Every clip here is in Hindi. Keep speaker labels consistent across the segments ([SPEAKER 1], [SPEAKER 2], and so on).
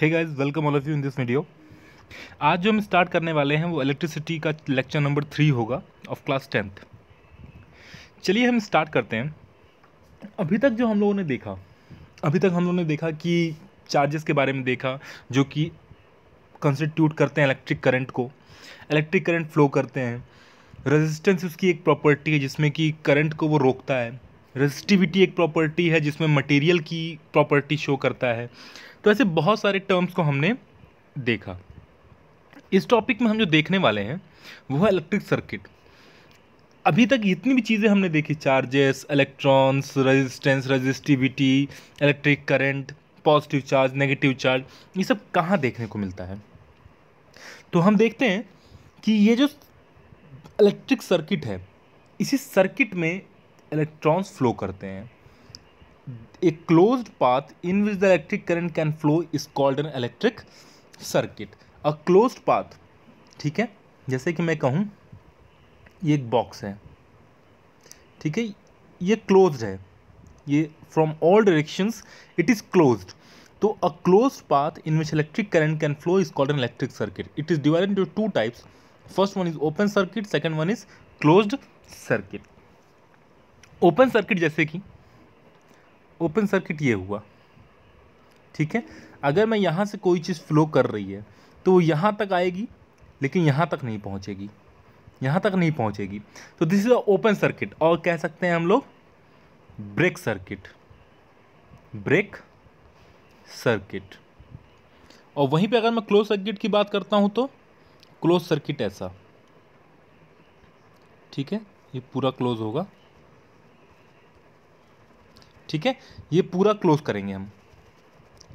[SPEAKER 1] Hey guys welcome all of you in this video आज जो हम स्टार्ट करने वाले हैं वो इलेक्ट्रिसिटी का लेक्चर नंबर थ्री होगा ऑफ क्लास टेंथ चलिए हम स्टार्ट करते हैं अभी तक जो हम लोगों ने देखा अभी तक हम लोगों ने देखा कि चार्जेस के बारे में देखा जो कि कंस्टिट्यूट करते हैं इलेक्ट्रिक करंट को इलेक्ट्रिक करंट फ्लो करते हैं रेजिस्टेंस उसकी एक प्रॉपर्टी है जिसमें कि करंट को वो रोकता है रेजिस्टिविटी एक प्रॉपर्टी है जिसमें मटेरियल की प्रॉपर्टी शो करता है तो ऐसे बहुत सारे टर्म्स को हमने देखा इस टॉपिक में हम जो देखने वाले हैं वो है इलेक्ट्रिक सर्किट अभी तक जितनी भी चीज़ें हमने देखी charges electrons resistance resistivity electric current positive charge negative charge ये सब कहाँ देखने को मिलता है तो हम देखते हैं कि ये जो इलेक्ट्रिक सर्किट है इसी सर्किट में इलेक्ट्रॉन्स फ्लो करते हैं a close path in which the electric current can flow is called an electric circuit a close path ठीक है जैसे कि मैं कहूँ ये एक बॉक्स है ठीक है ये क्लोज है ये from all directions it is closed तो a close path in which electric current can flow is called an electric circuit it is divided two types first one is open circuit second one is closed circuit open circuit जैसे कि ओपन सर्किट ये हुआ ठीक है अगर मैं यहाँ से कोई चीज़ फ्लो कर रही है तो वो यहाँ तक आएगी लेकिन यहाँ तक नहीं पहुँचेगी यहाँ तक नहीं पहुँचेगी तो this is a open circuit और कह सकते हैं हम लोग ब्रेक सर्किट ब्रेक सर्किट और वहीं पे अगर मैं क्लोज सर्किट की बात करता हूँ तो क्लोज सर्किट ऐसा ठीक है ये पूरा क्लोज होगा ठीक है ये पूरा क्लोज करेंगे हम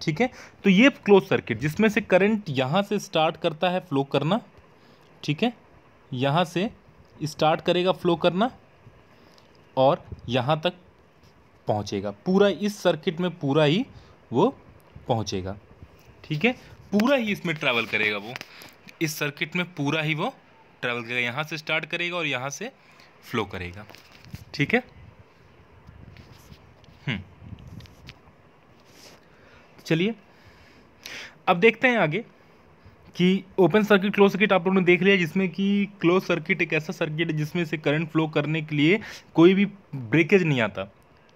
[SPEAKER 1] ठीक है तो ये क्लोज सर्किट जिसमें से करंट यहाँ से स्टार्ट करता है फ्लो करना ठीक है यहाँ से स्टार्ट करेगा फ्लो करना और यहाँ तक पहुँचेगा पूरा इस सर्किट में पूरा ही वो पहुँचेगा ठीक है पूरा ही इसमें ट्रैवल करेगा वो इस सर्किट में पूरा ही वो ट्रैवल करेगा यहाँ से स्टार्ट करेगा और यहाँ से फ्लो करेगा ठीक है चलिए अब देखते हैं आगे कि ओपन सर्किट क्लोज सर्किट आप लोगों ने देख लिया जिसमें कि क्लोज सर्किट एक ऐसा सर्किट है जिसमें से करंट फ्लो करने के लिए कोई भी ब्रेकेज नहीं आता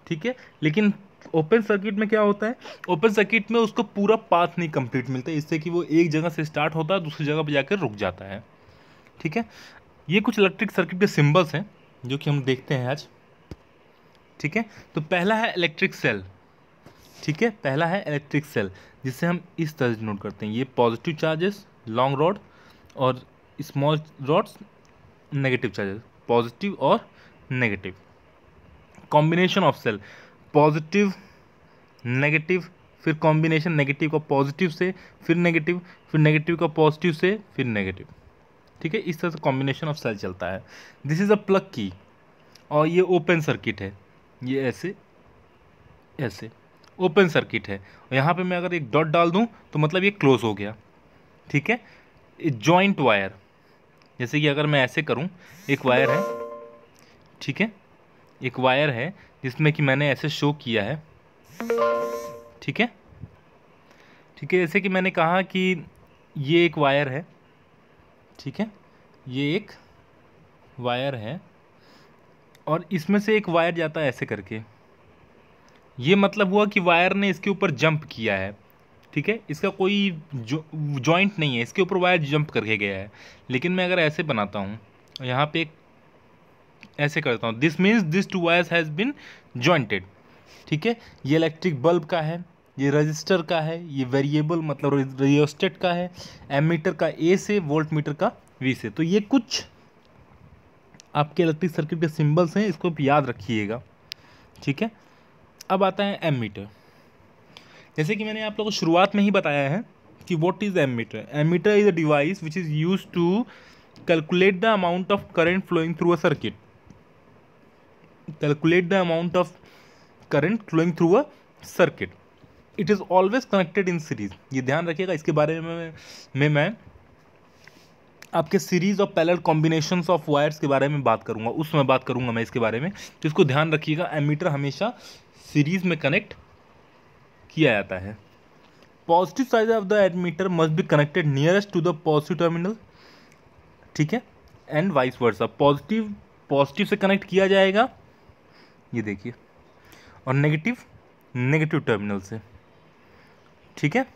[SPEAKER 1] ठीक है लेकिन ओपन सर्किट में क्या होता है ओपन सर्किट में उसको पूरा पाथ नहीं कंप्लीट मिलता इससे कि वो एक जगह से स्टार्ट होता है दूसरी जगह पर जाकर रुक जाता है ठीक है ये कुछ इलेक्ट्रिक सर्किट के सिम्बल्स हैं जो कि हम देखते हैं आज ठीक है तो पहला है इलेक्ट्रिक सेल ठीक है पहला है इलेक्ट्रिक सेल जिसे हम इस तरह से नोट करते हैं ये पॉजिटिव चार्जेस लॉन्ग रॉड और small rods negative charges positive और negative combination of cell positive negative फिर कॉम्बिनेशन नेगेटिव का पॉजिटिव से फिर नेगेटिव फिर नेगेटिव का पॉजिटिव से फिर नेगेटिव ठीक है इस तरह से कॉम्बिनेशन ऑफ सेल चलता है दिस इज़ अ प्लग की और ये ओपन सर्किट है ये ऐसे ऐसे ओपन सर्किट है यहाँ पे मैं अगर एक डॉट डाल दूँ तो मतलब ये क्लोज हो गया ठीक है जॉइंट वायर जैसे कि अगर मैं ऐसे करूँ एक वायर है ठीक है एक वायर है जिसमें कि मैंने ऐसे शो किया है ठीक है ठीक है जैसे कि मैंने कहा कि ये एक वायर है ठीक है ये एक वायर है और इसमें से एक वायर जाता है ऐसे करके ये मतलब हुआ कि वायर ने इसके ऊपर जंप किया है ठीक है इसका कोई जॉइंट नहीं है इसके ऊपर वायर जंप करके गया है लेकिन मैं अगर ऐसे बनाता हूँ यहाँ पे एक ऐसे करता हूँ this means this two wires has been jointed ठीक है ये इलेक्ट्रिक बल्ब का है ये रजिस्टर का है ये वेरिएबल मतलब रियोस्टेट का है एम का ए से वोल्ट मीटर का वी से तो ये कुछ आपके इलेक्ट्रिक सर्किट के सिंबल्स हैं इसको आप याद रखिएगा ठीक है अब आता है एम मीटर जैसे कि मैंने आप लोगों को शुरुआत में ही बताया है कि what is ammeter ammeter is a device which is use to calculate the amount of current flowing through a circuit calculate the amount of current flowing through a circuit it is always connected in series ये ध्यान रखिएगा इसके बारे में में मैं आपके series of parallel combination of wires के बारे में बात करूंगा उस समय बात करूंगा मैं इसके बारे में तो इसको ध्यान रखिएगा एमीटर हमेशा सीरीज में कनेक्ट किया जाता है positive side of the ammeter must be connected nearest to the positive terminal ठीक है and vice versa positive positive से कनेक्ट किया जाएगा ये देखिए और नेगेटिव नेगेटिव टर्मिनल से ठीक है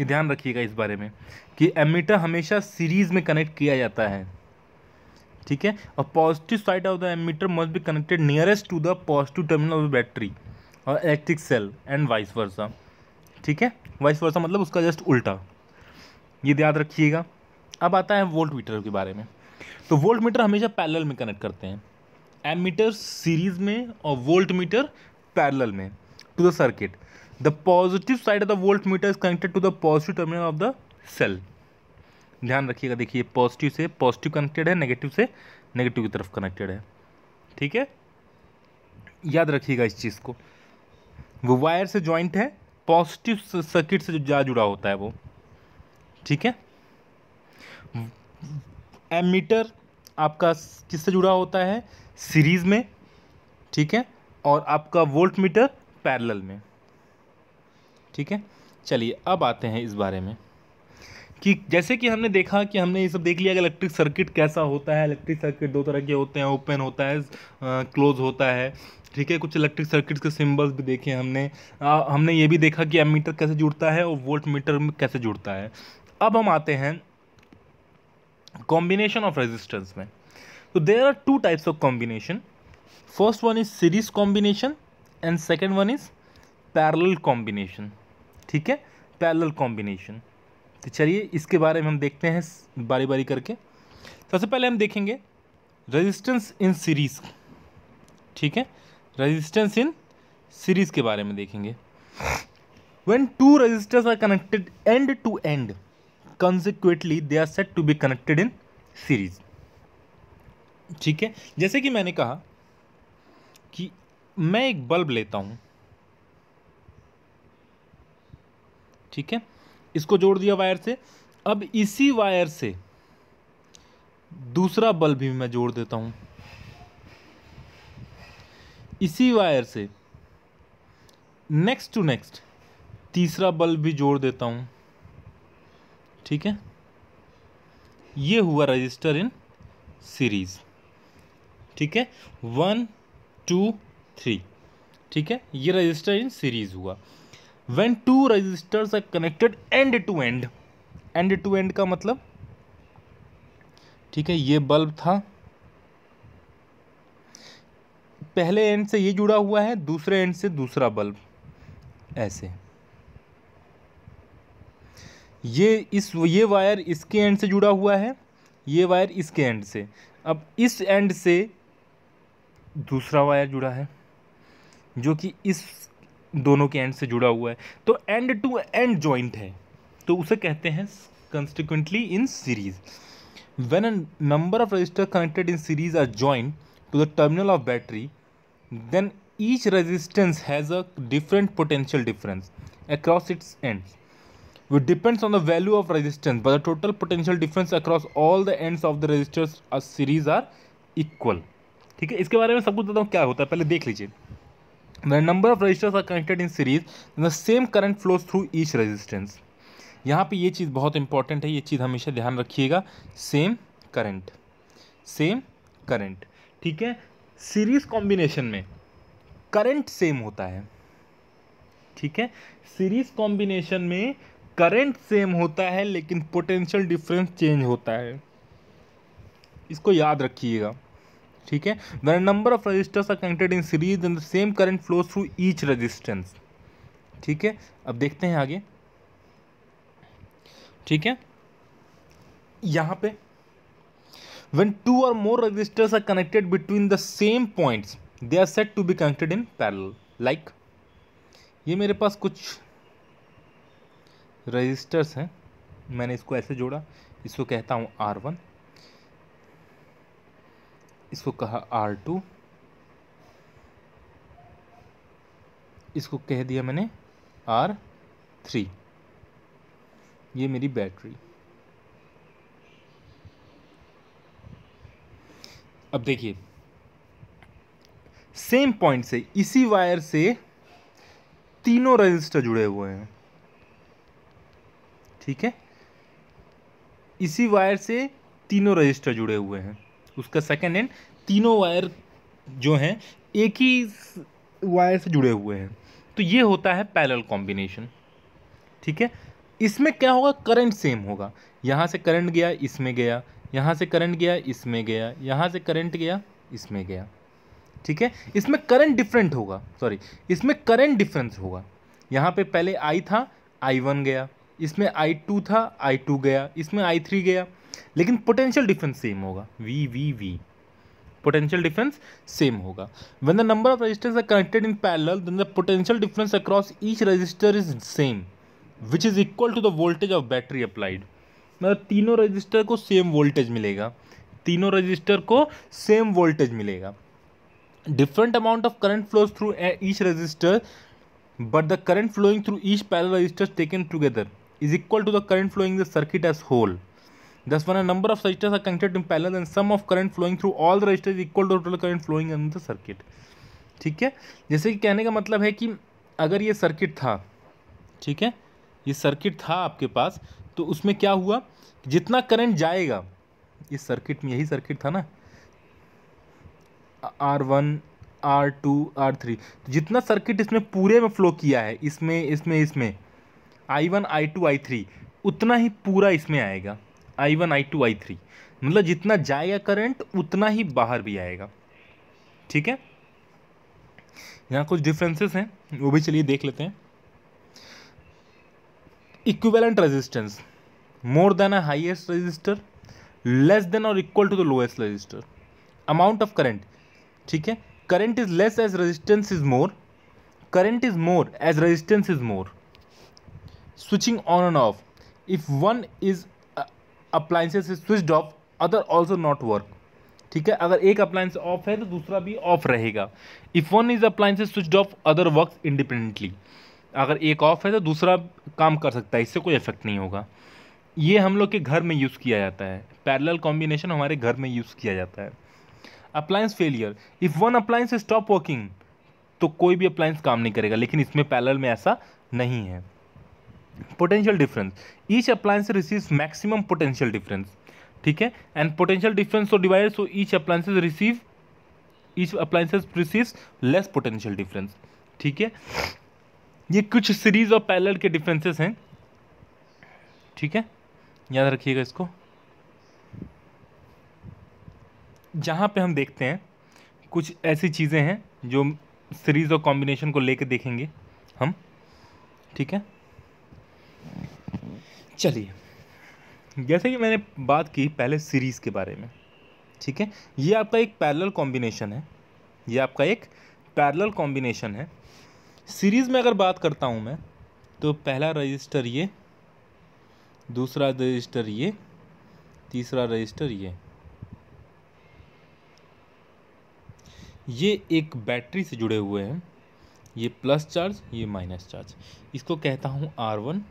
[SPEAKER 1] ये ध्यान रखिएगा इस बारे में कि एमीटर हमेशा सीरीज़ में कनेक्ट किया जाता है ठीक है और positive side of the ammeter must be connected nearest to the positive terminal of the battery और electric cell and vice versa ठीक है वाइस वर्सा मतलब उसका जस्ट उल्टा ये याद रखिएगा अब आता है वोल्ट मीटर के बारे में तो वोल्ट मीटर हमेशा पैरल में कनेक्ट करते हैं मीटर सीरीज में और वोल्ट मीटर पैरल में to the circuit the positive side of the voltmeter is connected to the positive terminal of the cell ध्यान रखिएगा देखिए पॉजिटिव से पॉजिटिव कनेक्टेड है नेगेटिव से नेगेटिव की तरफ कनेक्टेड है ठीक है याद रखिएगा इस चीज़ को वो वायर से जॉइंट है पॉजिटिव सर्किट से जा जुड़ा होता है वो ठीक है एमीटर आपका किससे जुड़ा होता है सीरीज में ठीक है और आपका वोल्ट मीटर पैरल में ठीक है चलिए अब आते हैं इस बारे में कि जैसे कि हमने देखा कि हमने ये सब देख लिया कि इलेक्ट्रिक सर्किट कैसा होता है इलेक्ट्रिक सर्किट दो तरह के होते हैं ओपन होता है क्लोज होता है ठीक है कुछ इलेक्ट्रिक सर्किट्स के सिम्बल्स भी देखे हमने आ, हमने ये भी देखा कि एमीटर कैसे जुड़ता है और वोल्ट मीटर कैसे जुड़ता है अब हम आते हैं कॉम्बिनेशन ऑफ रेजिस्टेंस में तो there are two types of combination first one is series combination and second one is parallel combination ठीक है पैरल कॉम्बिनेशन तो चलिए इसके बारे में हम देखते हैं बारी बारी करके सबसे पहले हम देखेंगे रेजिस्टेंस इन सीरीज़ ठीक है रेजिस्टेंस इन सीरीज़ के बारे में देखेंगे when two resistors are connected end to end consequently they are said to be connected in series ठीक है जैसे कि मैंने कहा कि मैं एक बल्ब लेता हूं ठीक है इसको जोड़ दिया वायर से अब इसी वायर से दूसरा बल्ब भी मैं जोड़ देता हूँ इसी वायर से नेक्स्ट टू नेक्स्ट तीसरा बल्ब भी जोड़ देता हूँ ठीक है ये हुआ रजिस्टर इन सीरीज ठीक है वन टू थ्री ठीक है ये रजिस्टर इन सीरीज हुआ when two resistors are connected end to end end to end का मतलब ठीक है ये बल्ब था पहले एंड से ये जुड़ा हुआ है दूसरे एंड से दूसरा बल्ब ऐसे ये इस ये वायर इसके एंड से जुड़ा हुआ है ये वायर इसके एंड से अब इस एंड से दूसरा वायर जुड़ा है जो कि इस दोनों के एंड से जुड़ा हुआ है तो एंड टू एंड जॉइंट है तो उसे कहते हैं consequently in series when a number of resistor connected in series are join to the terminal of battery then each resistance has a different potential difference across its end which depends on the value of resistance but the total potential difference across all the ends of the resistors series are equal ठीक है इसके बारे में सब कुछ बताऊँ क्या होता है पहले देख लीजिए the number of resistors are connected in series the same current flows through each resistance यहाँ पे ये चीज़ बहुत इंपॉर्टेंट है ये चीज़ हमेशा ध्यान रखिएगा सेम करंट सेम करंट ठीक है सीरीज कॉम्बिनेशन में करंट सेम होता है ठीक है सीरीज कॉम्बिनेशन में करंट सेम होता है लेकिन पोटेंशियल डिफरेंस चेंज होता है इसको याद रखिएगा ठीक है the number of resistors are connected in series and the same current flow through each resistance ठीक है अब देखते हैं आगे ठीक है यहां पे when two or more resistors are connected between the same points they are said to be connected in parallel like ये मेरे पास कुछ रजिस्टर्स हैं मैंने इसको ऐसे जोड़ा इसको कहता हूं आर वन इसको कहा आर टू इसको कह दिया मैंने आर थ्री ये मेरी बैटरी अब देखिए सेम पॉइंट से इसी वायर से तीनों रजिस्टर जुड़े हुए हैं ठीक है इसी वायर से तीनों रजिस्टर जुड़े हुए हैं उसका सेकेंड एंड तीनों वायर जो हैं एक ही वायर से जुड़े हुए हैं तो ये होता है पैरल कॉम्बिनेशन ठीक है इसमें क्या होगा करंट सेम होगा यहाँ से करंट गया इसमें गया यहाँ से करंट गया इसमें गया यहाँ से करंट गया इसमें गया ठीक है इसमें करंट डिफरेंट होगा सॉरी इसमें करंट डिफरेंस होगा यहाँ पे पहले आई था आई वन गया इसमें आई टू था आई टू गया इसमें आई थ्री गया लेकिन पोटेंशियल डिफरेंस सेम होगा V V V potential difference same होगा when the number of resistors are connected in parallel then the potential difference across each resistor is same which is equal to the voltage of battery applied मतलब तीनों रजिस्टर को सेम वोल्टेज मिलेगा तीनों रजिस्टर को सेम वोल्टेज मिलेगा different amount of current flows through each resistor but the current flowing through each parallel resistor taken together is equal to the current flowing the circuit as whole Thus, when a number of resistors are connected in parallel, then sum of current flowing through all the resistors is equal to total current flowing in the circuit. ठीक है जैसे कि कहने का मतलब है कि अगर ये सर्किट था ठीक है ये सर्किट था आपके पास तो उसमें क्या हुआ जितना करंट जाएगा इस सर्किट में यही सर्किट था ना R one R two R three तो जितना सर्किट इसमें पूरे में फ्लो किया है इसमें इसमें इसमें I one I two I three उतना ही पूरा इसमें आएगा I one I two I three मतलब जितना जाएगा करंट उतना ही बाहर भी आएगा ठीक है यहाँ कुछ डिफरेंसेस हैं वो भी चलिए देख लेते हैं equivalent resistance more than a highest resistor less than or equal to the lowest resistor amount of current ठीक है current is less as resistance is more current is more as resistance is more switching on and off if one is appliances is switch off other also not work ठीक है अगर एक अप्लाइंस ऑफ है तो दूसरा भी ऑफ रहेगा if one is appliances switch off other work independently अगर एक ऑफ है तो दूसरा काम कर सकता है इससे कोई इफेक्ट नहीं होगा ये हम लोग के घर में यूज़ किया जाता है पैरेलल कॉम्बिनेशन हमारे घर में यूज़ किया जाता है appliance failure if one appliance stop working तो कोई भी अप्लायंस काम नहीं करेगा लेकिन इसमें पैरेलल में ऐसा नहीं है potential difference each appliance receive maximum potential difference ठीक है एंड पोटेंशियल डिफरेंस तो divide so each appliances receive each appliances receives less potential difference ठीक है ये कुछ सीरीज और पैलर के डिफरेंसेस हैं ठीक है याद रखिएगा इसको जहाँ पे हम देखते हैं कुछ ऐसी चीज़ें हैं जो सीरीज और कॉम्बिनेशन को लेके देखेंगे हम ठीक है चलिए जैसे कि मैंने बात की पहले सीरीज़ के बारे में ठीक है ये आपका एक पैरेलल कॉम्बिनेशन है ये आपका एक पैरेलल कॉम्बिनेशन है सीरीज़ में अगर बात करता हूँ मैं तो पहला रजिस्टर ये दूसरा रजिस्टर ये तीसरा रजिस्टर ये ये एक बैटरी से जुड़े हुए हैं ये प्लस चार्ज ये माइनस चार्ज इसको कहता हूँ आर वन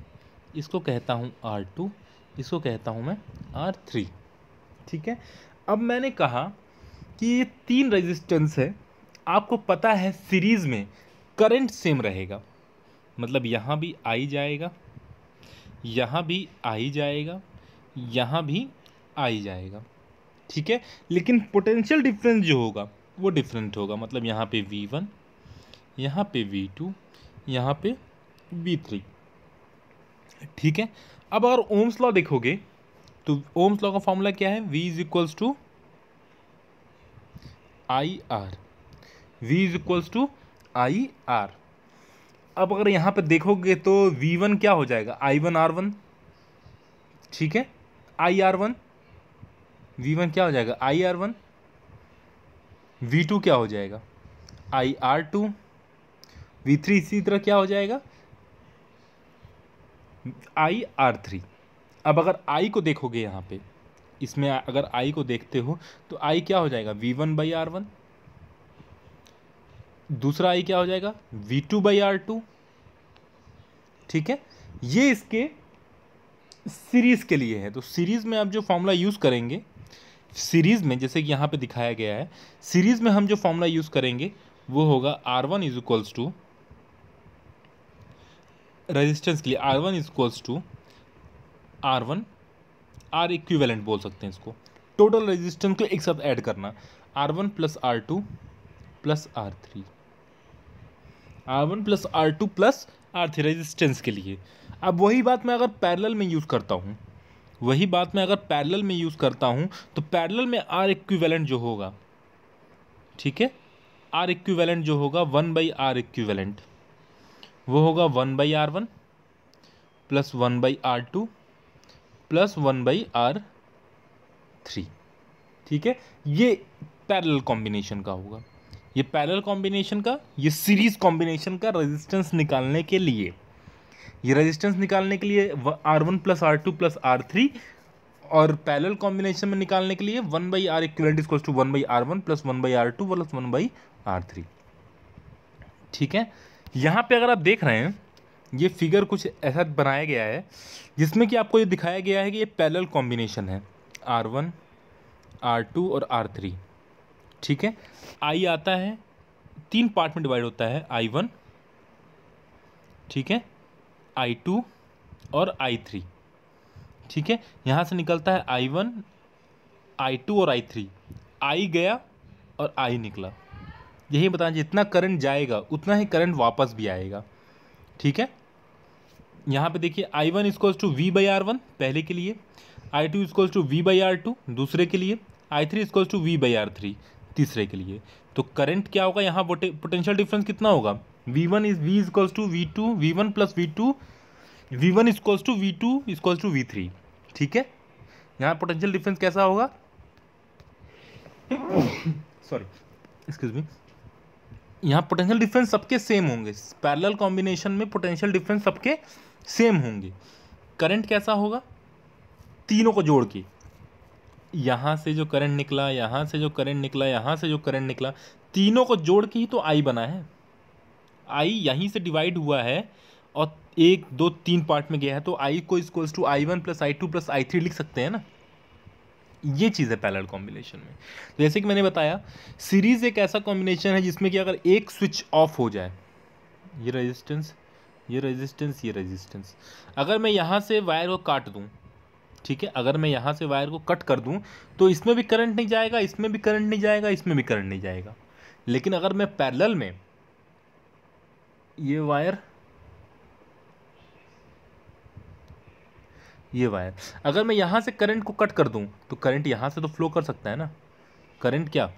[SPEAKER 1] इसको कहता हूँ आर टू इसको कहता हूँ मैं आर थ्री ठीक है अब मैंने कहा कि ये तीन रेजिस्टेंस है आपको पता है सीरीज़ में करंट सेम रहेगा मतलब यहाँ भी आई जाएगा यहाँ भी आई जाएगा यहाँ भी आई जाएगा ठीक है लेकिन पोटेंशियल डिफरेंस जो होगा वो डिफरेंट होगा मतलब यहाँ पे V1 यहाँ पे V2 यहाँ पे V3 ठीक है अब अगर ओम्स लॉ देखोगे तो ओम्स लॉ का फॉर्मूला क्या है V is equals to I R V is equals to I R अब अगर यहाँ पर देखोगे तो वी वन क्या हो जाएगा आई वन आर वन ठीक है I R one V one क्या हो जाएगा I R one V two क्या हो जाएगा I R two V three इसी तरह क्या हो जाएगा आई आर थ्री अब अगर आई को देखोगे यहाँ पे इसमें अगर आई को देखते हो तो आई क्या हो जाएगा V one by R one दूसरा आई क्या हो जाएगा V two by R two ठीक है ये इसके सीरीज़ के लिए है तो सीरीज़ में आप जो फॉर्मूला यूज़ करेंगे सीरीज़ में जैसे कि यहाँ पे दिखाया गया है सीरीज़ में हम जो फॉर्मूला यूज़ करेंगे वो होगा R one is equals to resistance के लिए R one is equals to R one R equivalent बोल सकते हैं इसको टोटल रेजिस्टेंस को एक साथ ऐड करना R one plus R two plus R three R one plus R two plus R three resistance के लिए अब वही बात मैं अगर पैरेलल में यूज़ करता हूँ वही बात मैं अगर पैरेलल में यूज़ करता हूँ तो पैरेलल में आर इक्विवेलेंट जो होगा ठीक है आर इक्विवेलेंट जो होगा वन बाई आर इक्विवेलेंट वो होगा one by R one plus one by R two plus one by R three ठीक है ये पैरेलल कॉम्बिनेशन का होगा ये पैरेलल कॉम्बिनेशन का ये सीरीज कॉम्बिनेशन का रेजिस्टेंस निकालने के लिए ये रेजिस्टेंस निकालने के लिए R one plus R two plus R three और पैरेलल कॉम्बिनेशन में निकालने के लिए one by R equivalent is to one by R one plus one by R two plus one by R three ठीक है यहाँ पे अगर आप देख रहे हैं ये फिगर कुछ ऐसा बनाया गया है जिसमें कि आपको ये दिखाया गया है कि ये पैरल कॉम्बिनेशन है आर वन आर टू और आर थ्री ठीक है आई आता है तीन पार्ट में डिवाइड होता है आई वन ठीक है आई टू और आई थ्री ठीक है यहाँ से निकलता है आई वन आई टू और आई थ्री आई गया और आई निकला यही बताना जितना करंट जाएगा उतना ही करंट वापस भी आएगा ठीक है यहाँ पे देखिए I one is equals to V by R one पहले के लिए I two is equals to V by R two दूसरे के लिए I three is equals to V by R three तीसरे के लिए तो करंट क्या होगा यहाँ पोटेंशियल डिफरेंस कितना होगा V one is V is equals to V two V one plus V two V one is equals to V two is equals to V three ठीक है यहाँ पोटेंशियल डिफरेंस कैसा होगा सॉरी एक्सक्यूज मी यहाँ पोटेंशियल डिफरेंस सबके सेम होंगे पैरेलल कॉम्बिनेशन में पोटेंशियल डिफरेंस सबके सेम होंगे करंट कैसा होगा तीनों को जोड़ के यहाँ से जो करंट निकला यहाँ से जो करंट निकला यहाँ से जो करंट निकला तीनों को जोड़ के ही तो आई बना है आई यहीं से डिवाइड हुआ है और एक दो तीन पार्ट में गया है तो आई को is equals to I one plus I two plus I three लिख सकते हैं ना ये चीज़ है पैलर कॉम्बिनेशन में तो जैसे कि मैंने बताया सीरीज़ एक ऐसा कॉम्बिनेशन है जिसमें कि अगर एक स्विच ऑफ हो जाए ये रेजिस्टेंस ये रेजिस्टेंस ये रेजिस्टेंस अगर मैं यहाँ से वायर को काट दूँ ठीक है अगर मैं यहाँ से वायर को कट कर दूँ तो इसमें भी करंट नहीं जाएगा इसमें भी करंट नहीं जाएगा इसमें भी करंट नहीं जाएगा लेकिन अगर मैं पैरल में ये वायर ये वायर अगर मैं यहाँ से करंट को कट कर दूँ तो करंट यहाँ से तो फ्लो कर सकता है ना करंट क्या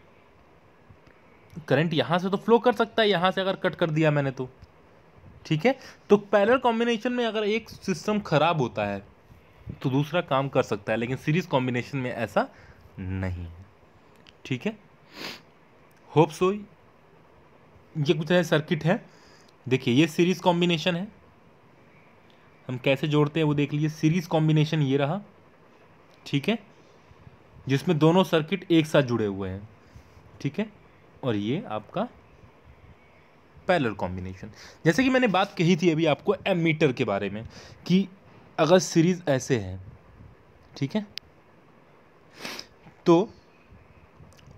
[SPEAKER 1] करंट यहाँ से तो फ्लो कर सकता है यहाँ से अगर कट कर दिया मैंने तो ठीक है तो पैरल कॉम्बिनेशन में अगर एक सिस्टम खराब होता है तो दूसरा काम कर सकता है लेकिन सीरीज कॉम्बिनेशन में ऐसा नहीं है ठीक है होप सो ये कुछ सर्किट है देखिए ये सीरीज कॉम्बिनेशन है हम कैसे जोड़ते हैं वो देख लीजिए सीरीज कॉम्बिनेशन ये रहा ठीक है जिसमें दोनों सर्किट एक साथ जुड़े हुए हैं ठीक है और ये आपका पैलर कॉम्बिनेशन जैसे कि मैंने बात कही थी अभी आपको मीटर के बारे में कि अगर सीरीज ऐसे है ठीक है तो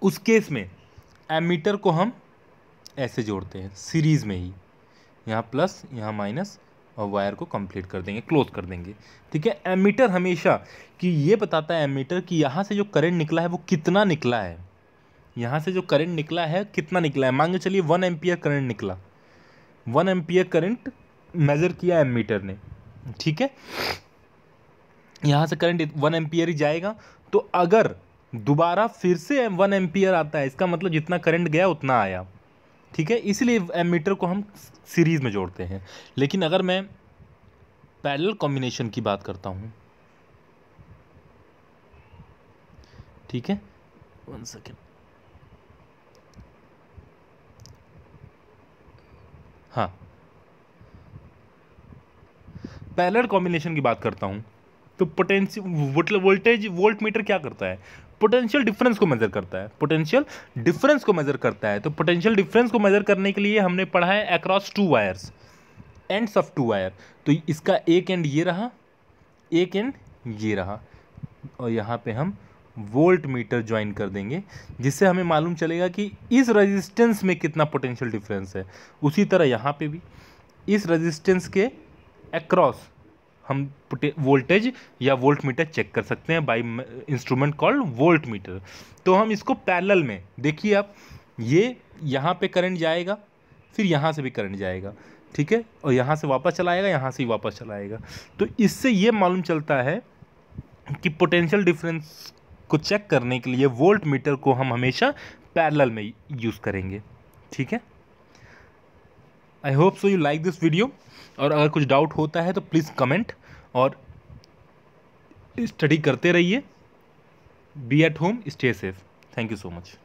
[SPEAKER 1] उस केस में मीटर को हम ऐसे जोड़ते हैं सीरीज़ में ही यहाँ प्लस यहाँ माइनस वायर को कंप्लीट कर देंगे क्लोज कर देंगे ठीक है एमीटर हमेशा कि ये बताता है एमीटर कि यहाँ से जो करंट निकला है वो कितना निकला है यहाँ से जो करंट निकला है कितना निकला है मान के चलिए वन एम्पियर करंट निकला वन एम्पियर करंट मेज़र किया एमीटर ने ठीक है यहाँ से करंट वन एम्पियर ही जाएगा तो अगर दोबारा फिर से वन एम्पियर आता है इसका मतलब जितना करंट गया उतना आया ठीक है इसलिए एमीटर को हम सीरीज़ में जोड़ते हैं लेकिन अगर मैं पैरेलल कॉम्बिनेशन की बात करता हूँ ठीक है वन सेकेंड हाँ पैरेलल कॉम्बिनेशन की बात करता हूँ तो पोटेंशियल वोल्टेज वोल्ट मीटर क्या करता है पोटेंशियल डिफरेंस को मेजर करता है पोटेंशियल डिफरेंस को मेजर करता है तो पोटेंशियल डिफरेंस को मेजर करने के लिए हमने पढ़ा है across two wires ends of two wire तो इसका एक एंड ये रहा एक एंड ये रहा और यहाँ पे हम वोल्ट मीटर ज्वाइन कर देंगे जिससे हमें मालूम चलेगा कि इस रेजिस्टेंस में कितना पोटेंशियल डिफरेंस है उसी तरह यहाँ पे भी इस रेजिस्टेंस के अक्रॉस हम वोल्टेज या वोल्ट मीटर चेक कर सकते हैं by instrument called volt meter तो हम इसको पैरल में देखिए आप ये यहाँ पे करंट जाएगा फिर यहाँ से भी करंट जाएगा ठीक है और यहाँ से वापस चला आएगा यहाँ से ही वापस चला आएगा तो इससे ये मालूम चलता है कि पोटेंशियल डिफरेंस को चेक करने के लिए वोल्ट मीटर को हम हमेशा पैरल में यूज़ करेंगे ठीक है I hope so you like this video और अगर कुछ डाउट होता है तो प्लीज़ कमेंट और स्टडी करते रहिए be at home stay safe thank you so much